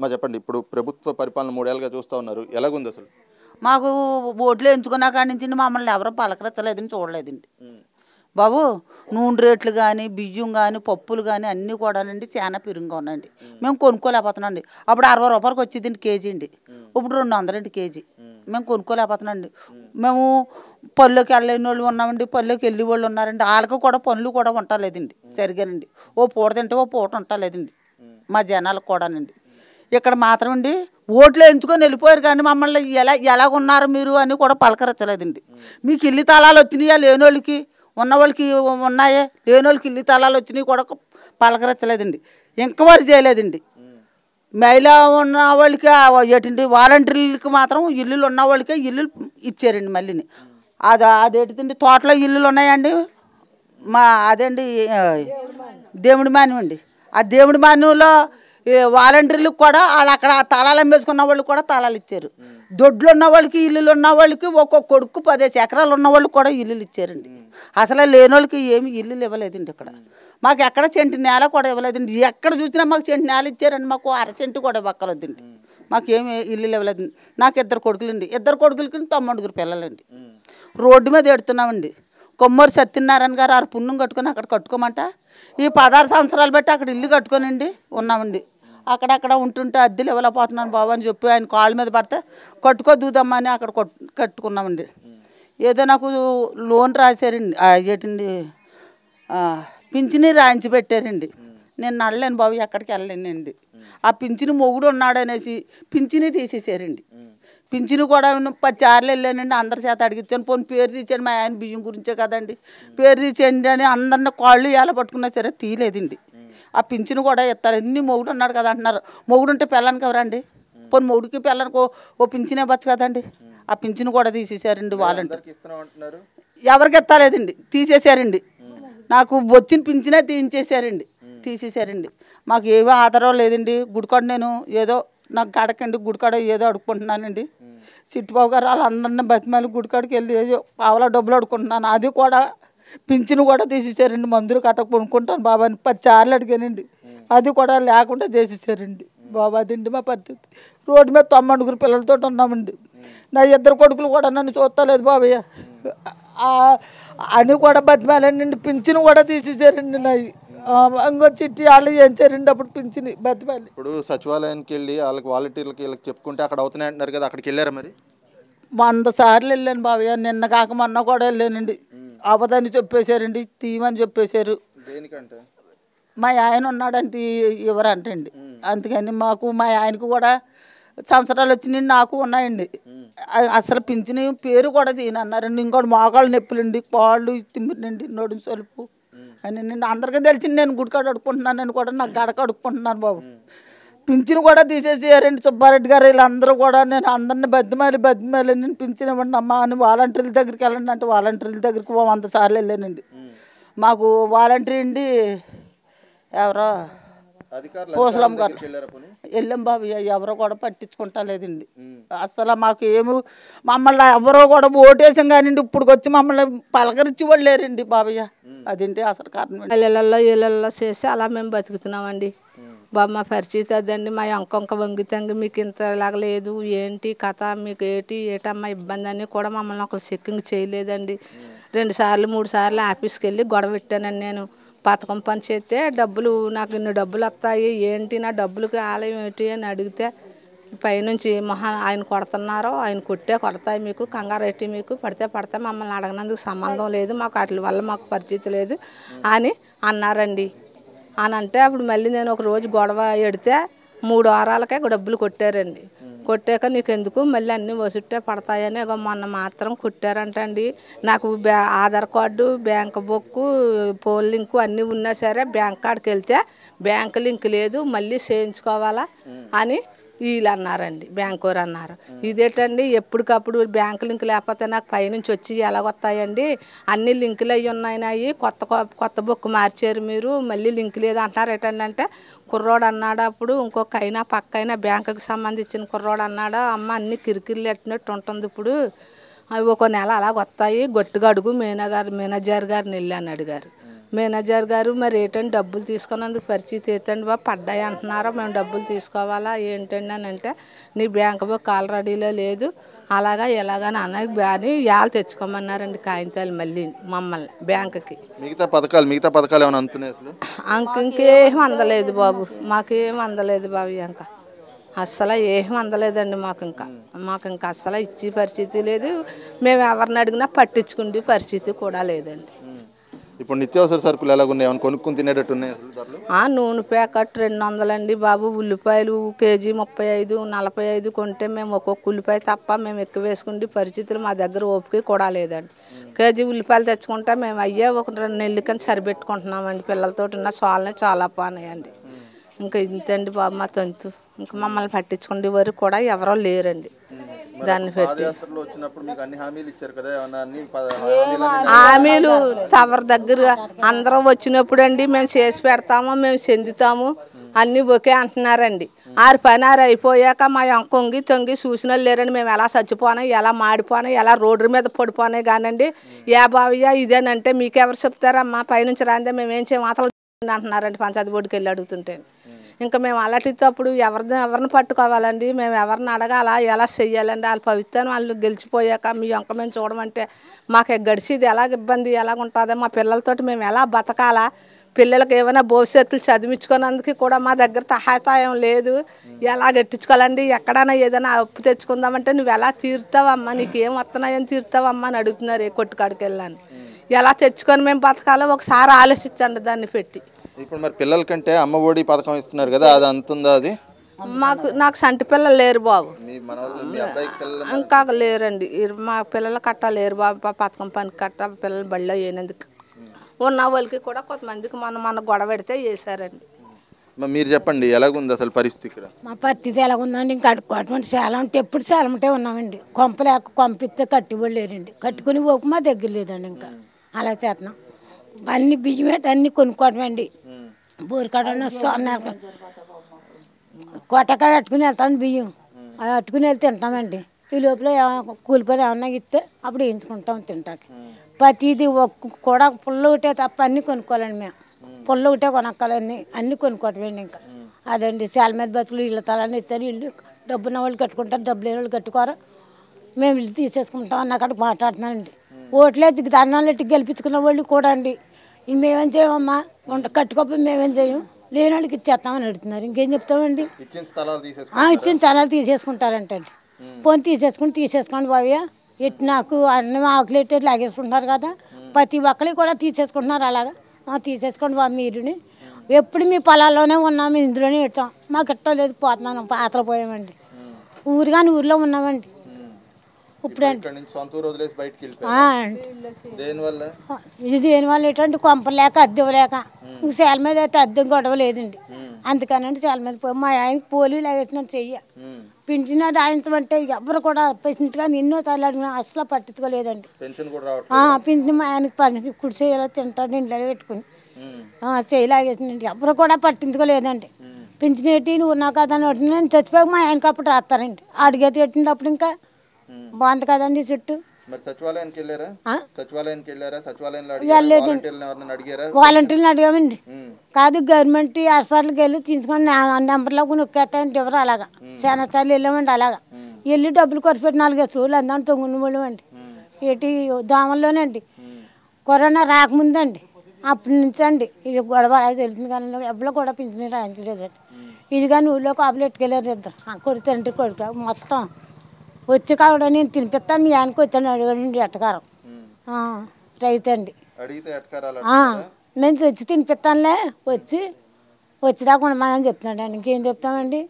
మా చెప్పండి ఇప్పుడు ప్రభుత్వ పరిపాలన మూడేళ్ళుగా చూస్తూ ఉన్నారు ఎలాగుంది అసలు మాకు ఓట్లు ఎంచుకున్నా కాడి నుంచి మమ్మల్ని ఎవరో పలకరించలేదని చూడలేదండి బాబు నూనె రేట్లు కానీ బియ్యం కానీ పప్పులు కానీ అన్నీ కూడానండి చాలా పెరుగుగా ఉన్నాయండి మేము కొనుక్కోలేకపోతున్నాండి అప్పుడు అరవై రూపాయలకి వచ్చేదండి కేజీ అండి ఇప్పుడు రెండు వందలండి కేజీ మేము కొనుక్కోలేకపోతున్నాండి మేము పళ్ళుకి వెళ్ళని వాళ్ళు ఉన్నామండి పళ్ళుకి వెళ్ళి వాళ్ళు ఉన్నారండి వాళ్ళకి కూడా పనులు కూడా లేదండి సరిగానండి ఓ పూట తింటే ఓ పూట ఉండలేదండి మా జనాలకు కూడానండి ఇక్కడ మాత్రం అండి ఓట్లు ఎంచుకొని వెళ్ళిపోయారు కానీ మమ్మల్ని ఎలా ఎలాగున్నారు మీరు అని కూడా పలకరించలేదండి మీకు ఇల్లు తాళాలు వచ్చినాయా లేనోళ్ళకి ఉన్నవాళ్ళకి ఉన్నాయే లేనోళ్ళకి ఇల్లు తాళాలు వచ్చినాయి కూడా పలకరించలేదండి ఎంక్వైరీ చేయలేదండి మహిళా ఉన్న వాళ్ళకి ఏంటండి వాలంటీర్లకి మాత్రం ఇల్లులు ఉన్న వాళ్ళకే ఇల్లు ఇచ్చారండి మళ్ళీని అది అదేంటిదండి తోటలో ఇల్లులు ఉన్నాయండి మా అదండి దేవుడి మాన్యం అండి ఆ దేవుడి మాన్యంలో వాలంటీర్లకు కూడా వాళ్ళు అక్కడ తాళాలు అమ్మేసుకున్న వాళ్ళు కూడా తాళాలు ఇచ్చారు దొడ్లు ఉన్న వాళ్ళకి ఇల్లులు ఉన్న వాళ్ళకి ఒక్కొక్క కొడుకు పదేసి ఎకరాలు ఉన్న వాళ్ళు కూడా ఇల్లులు ఇచ్చారండి అసలు లేని వాళ్ళకి ఏమి ఇల్లులు ఇవ్వలేదండి ఇక్కడ మాకు ఎక్కడ చెంటి నేల కూడా ఇవ్వలేదండి ఎక్కడ చూసినా మాకు చెంటి నేల ఇచ్చారండి మాకు అర చెంటు కూడా మాకు ఏమి ఇల్లు ఇవ్వలేదండి నాకు ఇద్దరు కొడుకులండి ఇద్దరు కొడుకులకి తమ్ముడుగురు పిల్లలండి రోడ్డు మీద ఎడుతున్నామండి కొమ్మూరు సత్యనారాయణ గారు ఆరు పుణ్యం కట్టుకొని అక్కడ కట్టుకోమంట ఈ పదహారు సంవత్సరాలు బట్టి అక్కడ ఇల్లు కట్టుకోనండి ఉన్నామండి అక్కడక్కడ ఉంటుంటే అద్దెలు ఇవ్వలేకపోతున్నాను బాబు అని చెప్పి ఆయన కాళ్ళ మీద పడితే కట్టుకో దూదమ్మా అని అక్కడ కట్టుకున్నామండి ఏదో నాకు లోన్ రాశారండి ఏంటండి పింఛని రాయించి పెట్టారండి నేను నడలేను బాబు ఎక్కడికి వెళ్ళలేనండి ఆ పింఛని మొగుడు ఉన్నాడు అనేసి పింఛని తీసేసారండి పింఛని కూడా చార్లు వెళ్ళానండి అందరి చేత అడిగించాను పోనీ పేరు తీసాడు మా ఆయన బియ్యం గురించే కదండి పేరు తీసేయండి అని అందరిని కాళ్ళు ఎలా పట్టుకున్నా సరే తీయలేదండి ఆ పింఛను కూడా ఇస్తారు ఎన్ని మొగుడు అన్నాడు కదా అంటున్నారు మొగుడు ఉంటే పిల్లానికి ఎవరండి పోనీ మొగుడికి పిల్లానికి ఓ పింఛన్ ఇవ్వచ్చు కదండి ఆ పింఛను కూడా తీసేసారండి వాలంటీర్ ఎవరికి ఎత్తలేదండి తీసేశారండి నాకు వచ్చిన పింఛనే తీయించేశారండి తీసేశారండి మాకు ఏమీ ఆధారం లేదండి గుడికాడ నేను ఏదో నాకు గడకండి గుడికాడ ఏదో అడుక్కుంటున్నానండి చిట్టుబాబు గారు వాళ్ళందరినీ బతిమాలి గుడికాడికి వెళ్ళి ఏదో పావుల డబ్బులు అడుకుంటున్నాను అది కూడా పింఛను కూడా తీసిచ్చారండి మందులు కట్ట కొనుక్కుంటాను బాబాని పది చార్లు అడిగానండి అది కూడా లేకుండా చేసేసారండి బాబా అది మా పరిస్థితి రోడ్డు మీద తొమ్మండుగురు పిల్లలతో ఉన్నామండి నా ఇద్దరు కొడుకులు కూడా నన్ను చూస్తలేదు బాబయ్య అని కూడా బతిమాలండి పింఛను కూడా తీసేసారండి నాయి ఇంకో చిట్టి వాళ్ళు ఏం చేరండి అప్పుడు పింఛని బతిమాలి ఇప్పుడు సచివాలయానికి వెళ్ళి వాళ్ళకి వాలంటీర్లకి వీళ్ళకి చెప్పుకుంటే అక్కడ అవుతున్నాయి అంటున్నారు కదా అక్కడికి వెళ్ళారా మరి వంద సార్లు వెళ్ళాను బాబయ్య నిన్న కాక మొన్న కూడా వెళ్ళానండి అవదని చెప్పేశారండి తీయమని చెప్పేశారు మా ఆయన ఉన్నాడంటే ఎవరంటండి అందుకని మాకు మా ఆయనకు కూడా సంవత్సరాలు వచ్చినాయి నాకు ఉన్నాయండి అసలు పింఛని పేరు కూడా తీనన్నారండి ఇంకోటి మోకాళ్ళు నొప్పులండి కాళ్ళు తిమ్మిరండి నోడు సలుపు అని నేను అందరికీ తెలిసింది నేను గుడికాడు అడుక్కుంటున్నాను నేను కూడా నాకు గడక అడుక్కుంటున్నాను బాబు పింఛను కూడా తీసేసేయారండి సుబ్బారెడ్డి గారు వీళ్ళందరూ కూడా నేను అందరిని బతిమాలి బతిమాలి నేను పింఛన్ ఇవ్వండి అమ్మ అని వాలంటీర్ల దగ్గరికి వెళ్ళండి అంటే వాలంటీర్ల దగ్గరికి వంద సార్లు వెళ్ళానండి మాకు వాలంటీర్ అండి ఎవరో పోసలం గారు వెళ్ళాం బాబు ఎవరో కూడా పట్టించుకుంటా లేదండి అసలు మాకు ఏమి మమ్మల్ని ఎవరో కూడా ఓటేసాం కానివ్వండి ఇప్పుడు వచ్చి మమ్మల్ని పలకరించి వాళ్ళు లేరండి బాబయ్య అదేంటి అసలు కారణం ఇళ్ళల్లో ఇళ్ళల్లో చేసి అలా మేము బతుకుతున్నామండి బామ్మ పరిచిత అదండి మా అంకొంక వంగితంగి మీకు ఇంతలాగ లేదు ఏంటి కథ మీకు ఏంటి ఏటమ్మా ఇబ్బంది అని కూడా మమ్మల్ని ఒకరు చెక్కింగ్ చేయలేదండి రెండు సార్లు మూడు సార్లు ఆఫీస్కి వెళ్ళి గొడవ పెట్టానండి నేను పథకం పని చేస్తే డబ్బులు నాకు ఇన్ని డబ్బులు వస్తాయి ఏంటి నా డబ్బులకి ఆలయం ఏంటి అని అడిగితే పైనుంచి మహా ఆయన కొడుతున్నారో ఆయన కొట్టే కొడతాయి మీకు కంగారెట్టి మీకు పడితే పడితే మమ్మల్ని అడగనందుకు సంబంధం లేదు మాకు వాటి వల్ల మాకు పరిచితి లేదు అని అన్నారండి అని అంటే అప్పుడు మళ్ళీ నేను ఒక రోజు గొడవ ఎడితే మూడు వారాలకే డబ్బులు కొట్టారండి కొట్టాక నీకు ఎందుకు మళ్ళీ అన్నీ వసుట్టే పడతాయని మొన్న మాత్రం కుట్టారంటండి నాకు బ్యా Aadhaar card bank book phone link అన్నీ ఉన్నా సరే బ్యాంక్ కాడికి వెళ్తే బ్యాంక్ లింక్ లేదు మళ్ళీ చేయించుకోవాలా అని వీళ్ళు అన్నారండి వారు అన్నారు ఇదేటండి ఎప్పటికప్పుడు బ్యాంక్ లింక్ లేకపోతే నాకు పైనుంచి వచ్చి ఎలాగొస్తాయండి అన్ని లింకులు అవి ఉన్నాయి కొత్త కొత్త బుక్ మార్చారు మీరు మళ్ళీ లింక్ లేదు అంటున్నారు ఏంటంటే కుర్రోడు అన్నాడు అప్పుడు ఇంకొక అయినా పక్క అయినా బ్యాంకుకి సంబంధించిన కుర్రోడు అన్నాడు అమ్మ అన్ని కిరికిరిలు ఎట్టినట్టు ఉంటుంది ఇప్పుడు అవి ఒక నెల అలాగొస్తాయి గొట్టుగా అడుగు మేనేగారు మేనేజర్ గారిని వెళ్ళాను అడిగారు మేనేజర్ గారు మరి ఏంటంటే డబ్బులు తీసుకున్నందుకు పరిచయం తీర్తండి బాబు పడ్డాయి అంటున్నారా మేము డబ్బులు తీసుకోవాలా ఏంటండి అని అంటే నీ బ్యాంక్ బుక్ రెడీలో లేదు అలాగా ఎలాగని అన్నకి బాని వాళ్ళు తెచ్చుకోమన్నారండి కాగితాలు మళ్ళీ మమ్మల్ని బ్యాంకుకి మిగతా పథకాలు మిగతా పథకాలు ఏమైనా అందుతున్నాయి అంక ఇంకేం అందలేదు బాబు మాకేం అందలేదు బాబు ఇంకా అస్సలు ఏం అందలేదండి మాకు ఇంకా మాకు ఇంకా అస్సలు ఇచ్చే పరిస్థితి లేదు మేము ఎవరిని అడిగినా పట్టించుకుండే పరిస్థితి కూడా లేదండి ఇప్పుడు నిత్యావసర సరుకులు ఎలాగున్నాయి ఏమైనా కొనుక్కుని తినేటట్టు ఉన్నాయి ఆ నూనె ప్యాకెట్ రెండు వందలండి బాబు ఉల్లిపాయలు కేజీ ముప్పై ఐదు నలభై ఐదు కొంటే మేము ఒక్కొక్క ఉల్లిపాయ తప్ప మేము ఎక్కువ వేసుకుంటే పరిస్థితులు మా దగ్గర ఓపిక కూడా లేదండి కేజీ ఉల్లిపాయలు తెచ్చుకుంటా మేము అయ్యే ఒక రెండు నెల్లికని సరిపెట్టుకుంటున్నామండి పిల్లలతో ఉన్న సోళ్ళనే చాలా పానాయండి ఇంకా ఇంతండి బాబు మా తంతు ఇంకా మమ్మల్ని పట్టించుకునే వరకు కూడా ఎవరో లేరండి దాన్ని పెట్టి హామీలు తవర దగ్గర అందరం వచ్చినప్పుడు అండి మేము చేసి పెడతాము మేము చెందుతాము అన్నీ ఒకే అంటున్నారండి ఆరు పని ఆరు అయిపోయాక మా కొంగి తొంగి చూసిన లేరండి మేము ఎలా చచ్చిపోనా ఎలా మాడిపోనా ఎలా రోడ్డు మీద పడిపోనాయి కానండి ఏ బావయ్య ఇదేనంటే మీకెవరు చెప్తారమ్మా పైనుంచి రాందే మేమేం చేయమాతలు అంటున్నారండి పంచాయతీ బోర్డుకి వెళ్ళి అడుగుతుంటే ఇంకా మేము అలాంటిప్పుడు ఎవరిని ఎవరిని పట్టుకోవాలండి మేము ఎవరిని అడగాలా ఎలా చెయ్యాలండి వాళ్ళు పవిత్రం వాళ్ళు గెలిచిపోయాక మీ యొక్క మేము చూడమంటే మాకు గడిచేది ఎలా ఇబ్బంది ఎలా ఉంటుందో మా పిల్లలతోటి మేము ఎలా బతకాలా పిల్లలకి ఏమైనా భవిష్యత్తులు చదివించుకున్నందుకు కూడా మా దగ్గర సహాయతాయం లేదు ఎలా గట్టించుకోవాలండి ఎక్కడైనా ఏదైనా అప్పు తెచ్చుకుందామంటే నువ్వు ఎలా తీరుతావమ్మా నీకు ఏం వస్తున్నాయని తీరుతావమ్మా అని అడుగుతున్నారు ఏ కొట్టుకాడికి వెళ్ళాను ఎలా తెచ్చుకొని మేము బతకాలో ఒకసారి ఆలోచించండి దాన్ని పెట్టి ఇప్పుడు మరి పిల్లల కంటే అమ్మ ఒడి పథకం ఇస్తున్నారు కదా అది అంతుందా అది మాకు నాకు సంటి పిల్లలు లేరు బాబు ఇంకా లేరండి మా పిల్లలు కట్టా లేరు బాబు పథకం పని కట్ట పిల్లలు బళ్ళ వేయనందుకు ఉన్న వాళ్ళకి కూడా కొంతమందికి మనం మన గొడవ పెడితే చేశారండి మీరు చెప్పండి ఎలాగుంది అసలు పరిస్థితి మా పరిస్థితి ఎలాగుందండి ఇంకా అంటే సేలం ఉంటే ఎప్పుడు సేలమంటే ఉంటే ఉన్నామండి కొంపలేక కొంపిస్తే కట్టివ్వలేరండి కట్టుకుని పోకు మా దగ్గర లేదండి ఇంకా అలా చేస్తున్నాం అన్ని బియ్యమేట అన్ని కొనుక్కోవడం అండి బోరికాడని వస్తాం అన్నారు కోటకాడ అట్టుకుని వెళ్తాను బియ్యం అది అట్టుకుని వెళ్ళి తింటామండి ఈ లోపల కూలిపోయి ఏమన్నా ఇస్తే అప్పుడు వేయించుకుంటాం తింటాకి ప్రతిది కూడా పుల్ల ఒకటే తప్ప అన్నీ కొనుక్కోవాలండి మేము పుల్ల ఒకటే కొనక్కాలని అన్నీ అండి ఇంకా అదండి శాల మీద బతుకులు ఇళ్ళ తలని ఇస్తారు ఇల్లు డబ్బున్న వాళ్ళు కట్టుకుంటారు డబ్బు లేని వాళ్ళు కట్టుకోరు మేము ఇల్లు తీసేసుకుంటాం అన్నక్కడ మాట్లాడుతున్నానండి ఓట్లే అన్నాలెట్టి గెలిపించుకున్న వాళ్ళు కూడా అండి మేమేం చేయమమ్మా వంట కట్టుకోప మేమేం చేయం లేని వాళ్ళకి ఇచ్చేస్తామని అడుగుతున్నారు ఇంకేం చెప్తామండి ఇచ్చిన స్థలాలు తీసేసుకుంటారంటండి పోని తీసేసుకుని తీసేసుకోండి బాబయ్య ఎట్టి నాకు అన్నం ఆకులేట్ లాగేసుకుంటున్నారు కదా ప్రతి ఒక్కరికి కూడా తీసేసుకుంటున్నారు అలాగా తీసేసుకోండి బాబు మీరుని ఎప్పుడు మీ పొలాల్లోనే ఉన్నాము ఇందులోనే పెడతాం మాకు ఇట్టం లేదు పోతున్నాను పాత్ర పోయామండి ఊరు కానీ ఊర్లో ఉన్నామండి ఇప్పుడు ఇది దేనివల్ల ఏంటంటే కొంపలేక అద్దె లేక ఇంక సేల మీద అయితే అద్దెం గొడవ లేదండి అందుకనండి సేల మీద పోయి మా ఆయనకి పోలీలు లాగేసినట్టు చెయ్య పింఛన్ రాయించమంటే ఎవరు కూడా పేషెంట్ ఎన్నో సార్లు అడిగినా అసలు పట్టించుకోలేదండి పింఛన్ మా ఆయనకి పని కుడిసే ఇలా తింటాడు ఇంట్లో పెట్టుకుని చేయలాగేసిందండి ఎవరు కూడా పట్టించుకోలేదండి పింఛన్ ఎట్టి నువ్వు నా కదా అని నేను చచ్చిపోయి మా ఆయనకి అప్పుడు రాస్తారండి అడిగేది పెట్టినప్పుడు ఇంకా బాగుంది కదండి చుట్టూ వాలంటీర్ని అడిగామండి కాదు గవర్నమెంట్ హాస్పిటల్కి వెళ్ళి తీసుకొని నెంబర్లో నొక్కేస్తామండి ఎవరు అలాగా చాలాసార్లు వెళ్ళామండి అలాగా వెళ్ళి డబ్బులు ఖర్చు పెట్టి నాలుగైదు రోజులు అందాం తొంగుని వెళ్ళమండి ఏటి దోమల్లోనండి కరోనా రాకముందండి అప్పటి నుంచి అండి ఇది గొడవ తెలిసింది కానీ ఎవరో కూడా పింఛన్ రాయించలేదండి ఇది కానీ ఊళ్ళో కాపులు ఎట్టుకెళ్ళారు ఇద్దరు కొడుతంటే కొడుకు మొత్తం వచ్చి కావడం నేను తినిపిస్తాను మీ ఆయనకు వచ్చాను అడగండి ఎట్టకారం రైతు అండి నేను వచ్చి తినిపిస్తానులే వచ్చి దాకా ఉండమని చెప్తున్నాడు ఆయనకి ఇంకేం చెప్తామండి